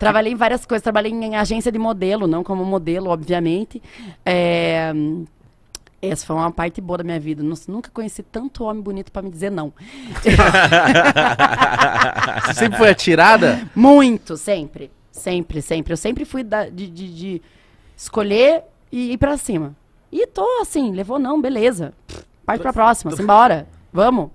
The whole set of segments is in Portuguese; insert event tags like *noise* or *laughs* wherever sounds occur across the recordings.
Trabalhei em várias coisas, trabalhei em agência de modelo, não como modelo, obviamente. É... Essa foi uma parte boa da minha vida. Nunca conheci tanto homem bonito para me dizer não. *laughs* Você sempre foi atirada? Muito, sempre. Sempre, sempre. Eu sempre fui da, de, de, de, escolher e ir pra cima. E tô assim, levou não, beleza. Parte pra próxima, simbora. Vamos.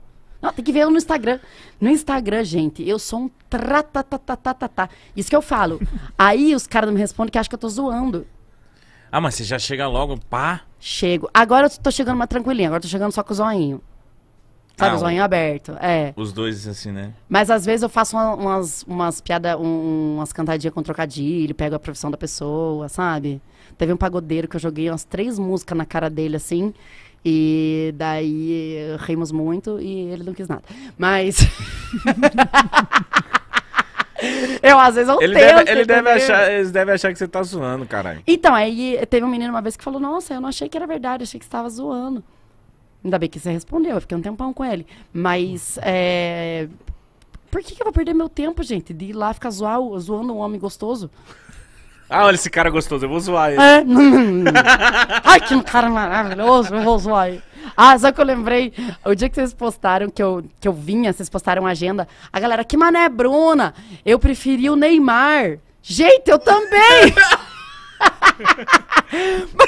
Não, tem que ver eu no Instagram. No Instagram, gente, eu sou um tra-ta-ta-ta-ta-ta. Isso que eu falo. *laughs* Aí os caras não me respondem que acham que eu tô zoando. Ah, mas você já chega logo, pá. Chego. Agora eu tô chegando mais tranquilinha, agora eu tô chegando só com o zoinho. Sabe, ah, o zoinho aberto, é. Os dois assim, né? Mas às vezes eu faço umas, umas piadas, umas cantadinhas com trocadilho, pego a profissão da pessoa, sabe? Teve um pagodeiro que eu joguei umas três músicas na cara dele, assim, e daí rimos muito e ele não quis nada. Mas. *laughs* Eu às vezes eu ele tento, deve, ele deve achar, Eles devem achar que você tá zoando, caralho. Então, aí teve um menino uma vez que falou: Nossa, eu não achei que era verdade, achei que você tava zoando. Ainda bem que você respondeu, eu fiquei um tempão com ele. Mas, é... Por que, que eu vou perder meu tempo, gente, de ir lá ficar zoar, zoando um homem gostoso? Ah, olha esse cara gostoso, eu vou zoar ele. É. *laughs* Ai, que um cara maravilhoso, eu vou zoar ele. Ah, só que eu lembrei, o dia que vocês postaram, que eu, que eu vinha, vocês postaram a agenda, a galera, que mané, Bruna, eu preferi o Neymar. Gente, eu também! *laughs*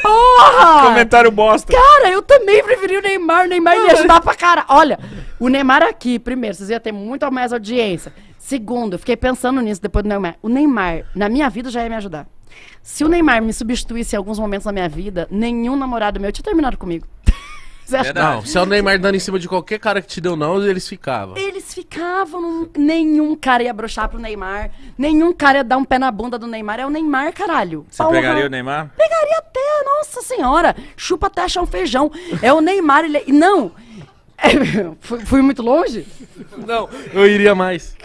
Porra! Comentário bosta. Cara, eu também preferi o Neymar. O Neymar ia ajudar pra cara. Olha, o Neymar aqui, primeiro, vocês iam ter muito mais audiência. Segundo, eu fiquei pensando nisso depois do Neymar. O Neymar, na minha vida, já ia me ajudar. Se o Neymar me substituísse em alguns momentos da minha vida, nenhum namorado meu tinha terminado comigo. *laughs* Não, se é o Neymar dando em cima de qualquer cara que te deu não, eles ficavam. Eles ficavam. Nenhum cara ia broxar pro Neymar. Nenhum cara ia dar um pé na bunda do Neymar. É o Neymar, caralho. Você Porra. pegaria o Neymar? Pegaria até, nossa senhora. Chupa até achar um feijão. É o Neymar, ele... É- não, é, *laughs* fui, fui muito longe? Não, eu iria mais.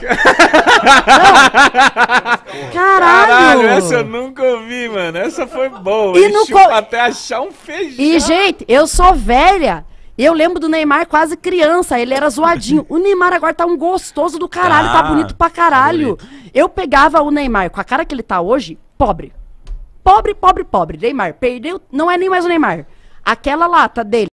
Caralho! Caralho, essa eu nunca ouvi, mano. Essa foi boa. E no co... até achar um feijão. E, gente, eu sou velha. Eu lembro do Neymar quase criança, ele era zoadinho. O Neymar agora tá um gostoso do caralho, tá, tá bonito pra caralho. bonito. Eu pegava o Neymar com a cara que ele tá hoje, pobre. Pobre, pobre, pobre. Neymar perdeu, não é nem mais o Neymar. Aquela lata dele.